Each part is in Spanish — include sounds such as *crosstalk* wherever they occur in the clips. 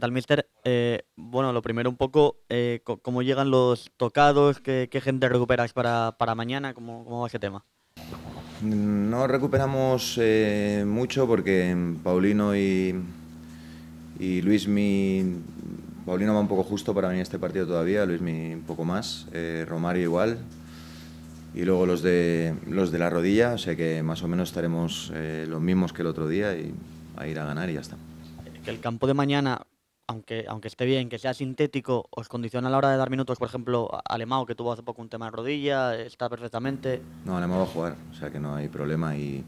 ¿Qué tal, eh, bueno, lo primero un poco, eh, ¿cómo llegan los tocados? ¿Qué, gente recuperas para, mañana? ¿Cómo, va ese tema? No recuperamos eh, mucho porque Paulino y, y mi. Paulino va un poco justo para venir a este partido todavía, Luismi un poco más, Romario igual, y luego los de los de la rodilla, o sea que más o menos estaremos los mismos que el otro día y a ir a ganar y ya está. el campo de mañana aunque, aunque esté bien, que sea sintético, os condiciona a la hora de dar minutos, por ejemplo, Alemão, que tuvo hace poco un tema de rodilla, está perfectamente. No, Alemão va a jugar, o sea que no hay problema y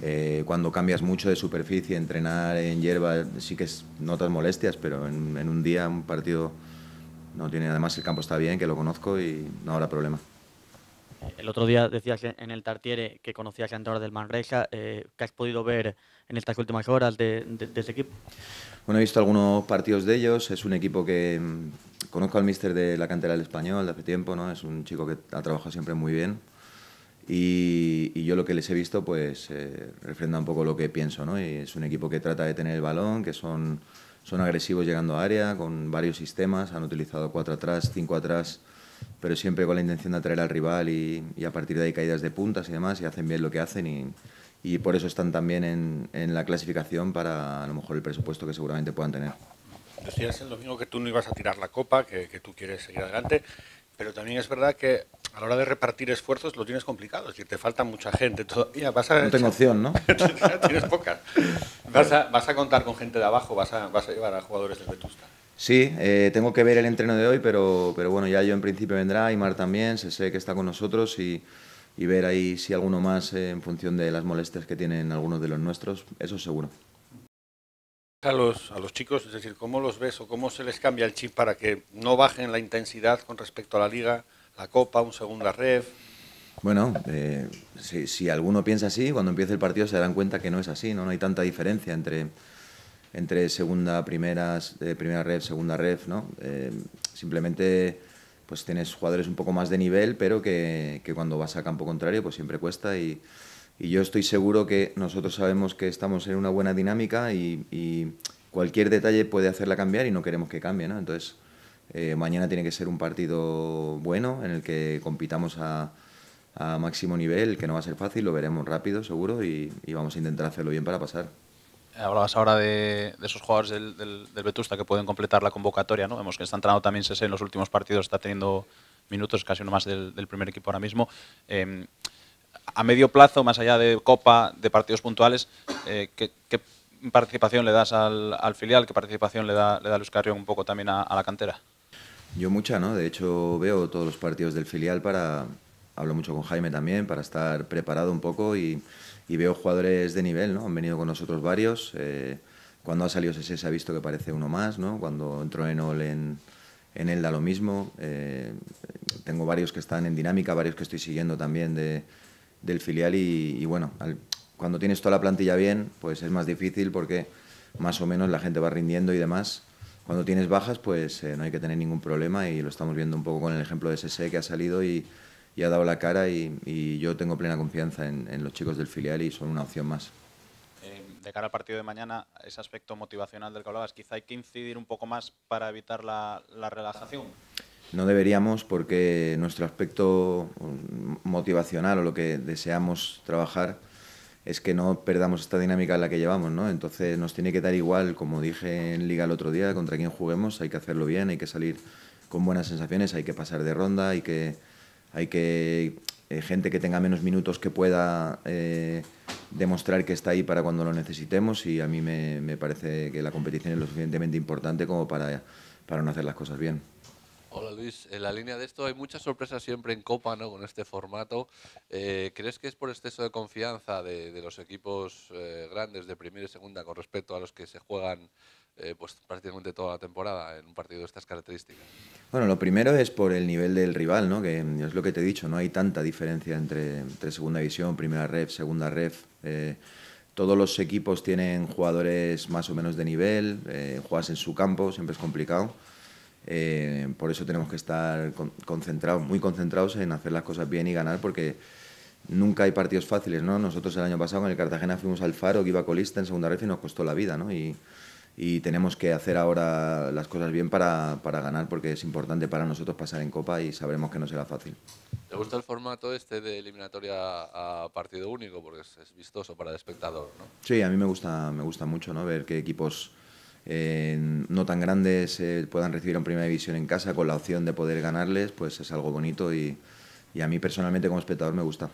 eh, cuando cambias mucho de superficie, entrenar en hierba, sí que es, notas molestias, pero en, en un día, un partido, no tiene, además el campo está bien, que lo conozco y no habrá problema el otro día decías en el Tartiere que conocías a entrenador del Manresa. Eh, ¿Qué has podido ver en estas últimas horas de, ese equipo? Bueno, he visto algunos partidos de ellos. Es un equipo que mm, conozco al míster de la cantera del español de hace tiempo, ¿no? Es un chico que ha trabajado siempre muy bien. Y, yo lo que les he visto, pues eh, refrenda un poco lo que pienso, ¿no? Y es un equipo que trata de tener el balón, que son, son agresivos llegando a área, con varios sistemas. Han utilizado cuatro atrás, cinco atrás pero siempre con la intención de atraer al rival y, y a partir de ahí caídas de puntas y demás, y hacen bien lo que hacen y, y por eso están también en, en, la clasificación para a lo mejor el presupuesto que seguramente puedan tener. Decías el domingo que tú no ibas a tirar la copa, que, que tú quieres seguir adelante, pero también es verdad que a la hora de repartir esfuerzos lo tienes complicado, es decir, te falta mucha gente todavía. Vas a, no tengo opción, ¿no? *laughs* tienes pocas. Vas a, vas a, contar con gente de abajo, vas a, vas a llevar a jugadores de Vetusta. Sí, eh, tengo que ver el entreno de hoy, pero, pero bueno, ya yo en principio vendrá, Aymar también, se sé que está con nosotros y, y ver ahí si alguno más eh, en función de las molestias que tienen algunos de los nuestros, eso seguro. A los, a los chicos, es decir, ¿cómo los ves o cómo se les cambia el chip para que no bajen la intensidad con respecto a la liga, la copa, un segunda red? Bueno, eh, si, si, alguno piensa así, cuando empiece el partido se darán cuenta que no es así, no, no hay tanta diferencia entre entre segunda, primeras, primera eh, ref, segunda ref, ¿no? Eh, simplemente pues tienes jugadores un poco más de nivel, pero que, que cuando vas a campo contrario pues siempre cuesta y, y, yo estoy seguro que nosotros sabemos que estamos en una buena dinámica y, cualquier detalle puede hacerla cambiar y no queremos que cambie, ¿no? Entonces eh, mañana tiene que ser un partido bueno en el que compitamos a, máximo nivel, que no va a ser fácil, lo veremos rápido seguro y vamos a intentar hacerlo bien para pasar hablabas ahora de, esos jugadores del, del, Vetusta que pueden completar la convocatoria, ¿no? Vemos que está entrando también Sese en los últimos partidos, está teniendo minutos, casi uno más del, primer equipo ahora mismo. Em, a medio plazo, más allá de Copa, de partidos puntuales, eh, ¿qué, participación le das al, filial? ¿Qué participación le da, le da Luis Carrión un poco también a, a la cantera? Yo mucha, ¿no? De hecho, veo todos los partidos del filial para... Hablo mucho con Jaime también para estar preparado un poco y y veo jugadores de nivel, ¿no? Han venido con nosotros varios. Eh, cuando ha salido ese se ha visto que parece uno más, ¿no? Cuando entró en All en, en da lo mismo. Eh, tengo varios que están en dinámica, varios que estoy siguiendo también del filial y, bueno, cuando tienes toda la plantilla bien, pues es más difícil porque más o menos la gente va rindiendo y demás. Cuando tienes bajas, pues eh, no hay que tener ningún problema y lo estamos viendo un poco con el ejemplo de SSE que ha salido y, y ha dado la cara y, yo tengo plena confianza en, los chicos del filial y son una opción más. Eh, de cara al partido de mañana, ese aspecto motivacional del que hablabas, quizá hay que incidir un poco más para evitar la, relajación. No deberíamos porque nuestro aspecto mm, motivacional o lo que deseamos trabajar es que no perdamos esta dinámica en la que llevamos, ¿no? Entonces nos tiene que dar igual, como dije en Liga el otro día, contra quien juguemos, hay que hacerlo bien, hay que salir con buenas sensaciones, hay que pasar de ronda, hay que hay que eh, gente que tenga menos minutos que pueda eh, demostrar que está ahí para cuando lo necesitemos y a mí me, parece que la competición es lo suficientemente importante como para, para no hacer las cosas bien. Hola Luis, en la línea de esto hay muchas sorpresas siempre en Copa ¿no? con este formato. Eh, ¿Crees que es por exceso de confianza de, de los equipos grandes de primera y segunda con respecto a los que se juegan eh, pues prácticamente toda la temporada en un partido de estas características. Bueno, lo primero es por el nivel del rival, ¿no? que mm, es lo que te he dicho, no hay tanta diferencia entre, segunda división, primera ref, segunda ref. Eh, todos los equipos tienen jugadores más o menos de nivel, eh, juegas en su campo, siempre es complicado. Eh, por eso tenemos que estar concentrados, muy concentrados en hacer las cosas bien y ganar, porque nunca hay partidos fáciles. ¿no? Nosotros el año pasado en el Cartagena fuimos al Faro, que iba colista en segunda ref y nos costó la vida. ¿no? Y, y tenemos que hacer ahora las cosas bien para, para, ganar porque es importante para nosotros pasar en Copa y sabremos que no será fácil. ¿Te gusta el formato este de eliminatoria a partido único? Porque es, vistoso para el espectador, ¿no? Sí, a mí me gusta, me gusta mucho ¿no? ver que equipos eh, no tan grandes eh, puedan recibir en primera división en casa con la opción de poder ganarles, pues es algo bonito y, y a mí personalmente como espectador me gusta.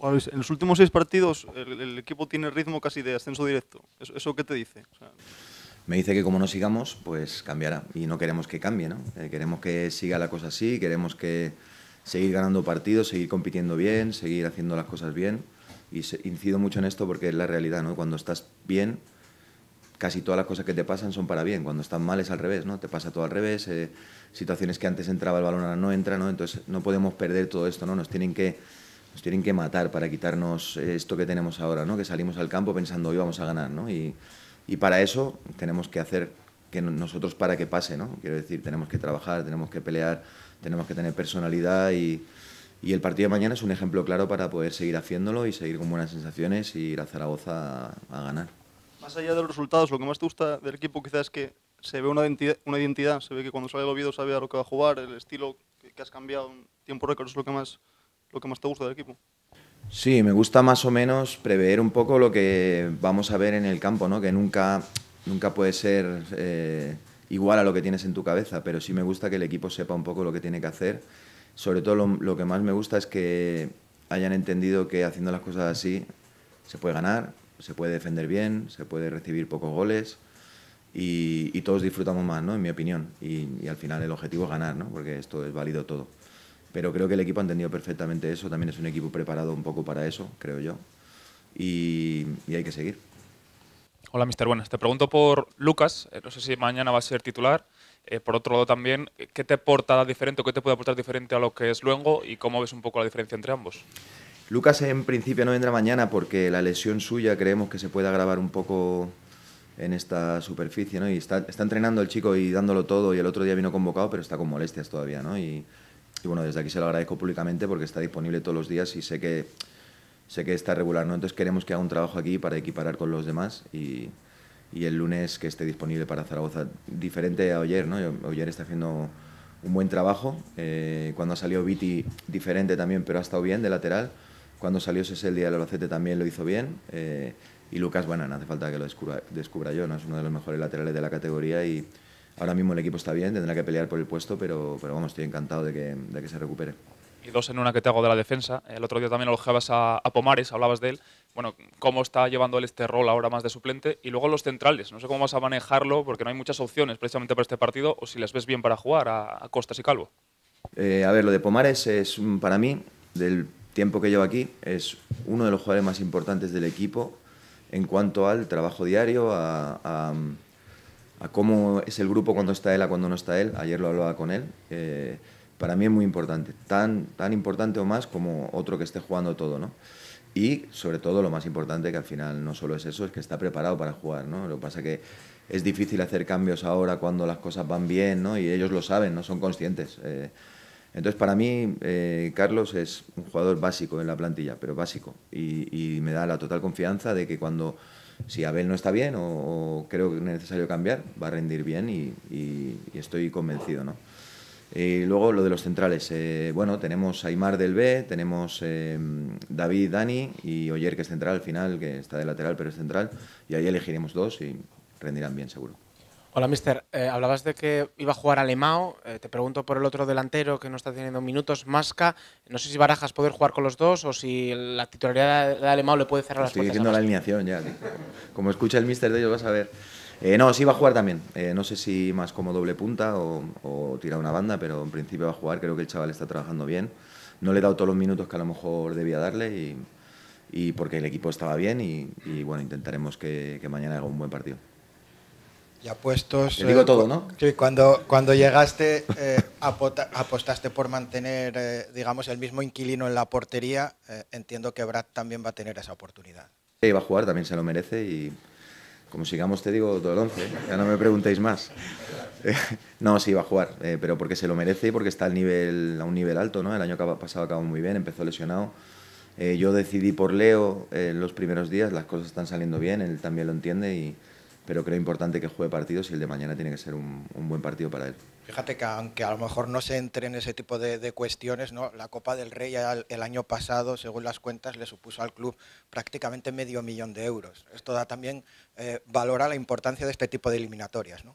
En los últimos seis partidos el, equipo tiene ritmo casi de ascenso directo. ¿Eso, qué te dice? me dice que como no sigamos, pues cambiará. Y no queremos que cambie, ¿no? Eh, queremos que siga la cosa así, queremos que seguir ganando partidos, seguir compitiendo bien, seguir haciendo las cosas bien. Y se, incido mucho en esto porque es la realidad, ¿no? Cuando estás bien, casi todas las cosas que te pasan son para bien. Cuando estás mal es al revés, ¿no? Te pasa todo al revés. Eh, situaciones que antes entraba el balón ahora no entra, ¿no? Entonces no podemos perder todo esto, ¿no? Nos tienen que tienen que matar para quitarnos esto que tenemos ahora, ¿no? que salimos al campo pensando hoy vamos a ganar. ¿no? Y, para eso tenemos que hacer que nosotros para que pase, ¿no? Quiero decir, tenemos que trabajar, tenemos que pelear, tenemos que tener personalidad y, el partido de mañana es un ejemplo claro para poder seguir haciéndolo y seguir con buenas sensaciones y ir a Zaragoza a, ganar. Más allá de los resultados, lo que más te gusta del equipo quizás es que se ve una identidad, una identidad se ve que cuando sale el Oviedo sabe a lo que va a jugar, el estilo que, que has cambiado en tiempo récord es lo que más lo que más te gusta del equipo? Sí, me gusta más o menos prever un poco lo que vamos a ver en el campo, ¿no? que nunca, nunca puede ser eh, igual a lo que tienes en tu cabeza, pero sí me gusta que el equipo sepa un poco lo que tiene que hacer. Sobre todo lo, que más me gusta es que hayan entendido que haciendo las cosas así se puede ganar, se puede defender bien, se puede recibir pocos goles. Y, todos disfrutamos más, ¿no? En mi opinión. Y, y, al final el objetivo es ganar, ¿no? Porque esto es válido todo. Pero creo que el equipo ha entendido perfectamente eso, también es un equipo preparado un poco para eso, creo yo, y, hay que seguir. Hola, Mister Buenas. Te pregunto por Lucas, eh, no sé si mañana va a ser titular. Eh, por otro lado también, eh, ¿qué te aporta diferente o qué te puede aportar diferente a lo que es Luengo y cómo ves un poco la diferencia entre ambos? Lucas en principio no vendrá mañana porque la lesión suya creemos que se puede agravar un poco en esta superficie, ¿no? Y está, está entrenando el chico y dándolo todo y el otro día vino convocado, pero está con molestias todavía, ¿no? Y, y bueno, desde aquí se lo agradezco públicamente porque está disponible todos los días y sé que, sé que está regular, ¿no? Entonces queremos que haga un trabajo aquí para equiparar con los demás y, el lunes que esté disponible para Zaragoza. Diferente a ayer, ¿no? Ayer está haciendo un buen trabajo. Eh, cuando ha salido Viti, diferente también, pero ha estado bien de lateral. Cuando salió Sesel día del Albacete también lo hizo bien. Eh, y Lucas, bueno, no hace falta que lo descubra, descubra, yo, ¿no? Es uno de los mejores laterales de la categoría y, Ahora mismo el equipo está bien, tendrá que pelear por el puesto, pero, pero vamos, estoy encantado de que, de que se recupere. Y dos en una que te hago de la defensa. El otro día también alojabas a, a Pomares, hablabas de él. Bueno, cómo está llevando él este rol ahora más de suplente. Y luego los centrales. No sé cómo vas a manejarlo porque no hay muchas opciones precisamente para este partido o si les ves bien para jugar a, Costas y Calvo. Eh, a ver, lo de Pomares es mm, para mí, del tiempo que llevo aquí, es uno de los jugadores más importantes del equipo en cuanto al trabajo diario, a a cómo es el grupo cuando está él, a cuando no está él. Ayer lo hablaba con él. Eh, para mí es muy importante, tan, tan importante o más como otro que esté jugando todo, ¿no? Y sobre todo lo más importante, que al final no solo es eso, es que está preparado para jugar, ¿no? Lo que pasa que es difícil hacer cambios ahora cuando las cosas van bien, ¿no? Y ellos lo saben, no son conscientes. Eh. entonces, para mí, eh, Carlos es un jugador básico en la plantilla, pero básico. Y, y me da la total confianza de que cuando si Abel no está bien o, creo que es necesario cambiar, va a rendir bien y, estoy convencido, ¿no? Y eh, luego lo de los centrales. Eh, bueno, tenemos Aymar del B, tenemos eh, David, Dani y Oyer, que es central al final, que está de lateral pero es central. Y ahí elegiremos dos y rendirán bien seguro. Hola, mister. Eh, hablabas de que iba a jugar Alemao. Eh, te pregunto por el otro delantero que no está teniendo minutos, Masca. No sé si Barajas poder jugar con los dos o si la titularidad de Alemao le puede cerrar las puertas. Estoy diciendo la alineación ya. Como escucha el mister de ellos, vas a ver. Eh, no, sí va a jugar también. no sé si más como doble punta o, tirar una banda, pero en principio va a jugar. Creo que el chaval está trabajando bien. No le he dado todos los minutos que a lo mejor debía darle y, porque el equipo estaba bien y, bueno, intentaremos que mañana haga un buen partido. Y apuestos... Te digo eh, todo, ¿no? Sí, cuando, cuando llegaste, eh, apostaste por mantener, eh, digamos, el mismo inquilino en la portería. entiendo que Brad también va a tener esa oportunidad. Sí, va a jugar, también se lo merece y. Como sigamos, te digo todo el 11, ya no me preguntéis más. no, sí, va a jugar, pero porque se lo merece y porque está al nivel, a un nivel alto, ¿no? El año pasado acabó muy bien, empezó lesionado. yo decidí por Leo en los primeros días, las cosas están saliendo bien, él también lo entiende y, pero creo importante que juegue partidos y el de mañana tiene que ser un, buen partido para él. Fíjate que aunque a lo mejor no se entre en ese tipo de, cuestiones, ¿no? la Copa del Rey el, año pasado, según las cuentas, le supuso al club prácticamente medio millón de euros. Esto da también eh, valor a la importancia de este tipo de eliminatorias. ¿no?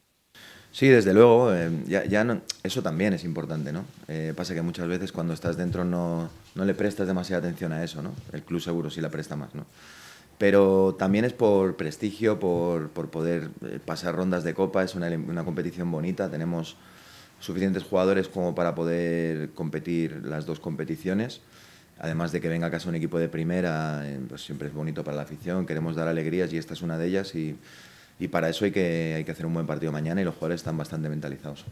Sí, desde luego, eh, ya, no, eso también es importante. ¿no? Eh, pasa que muchas veces cuando estás dentro no, no le prestas demasiada atención a eso. ¿no? El club seguro sí la presta más. ¿no? pero también es por prestigio, por, por poder eh, pasar rondas de copa, es una, una, competición bonita, tenemos suficientes jugadores como para poder competir las dos competiciones, además de que venga a casa un equipo de primera, eh, pues siempre es bonito para la afición, queremos dar alegrías y esta es una de ellas y, para eso hay hay que hacer un buen partido mañana y los jugadores están bastante mentalizados.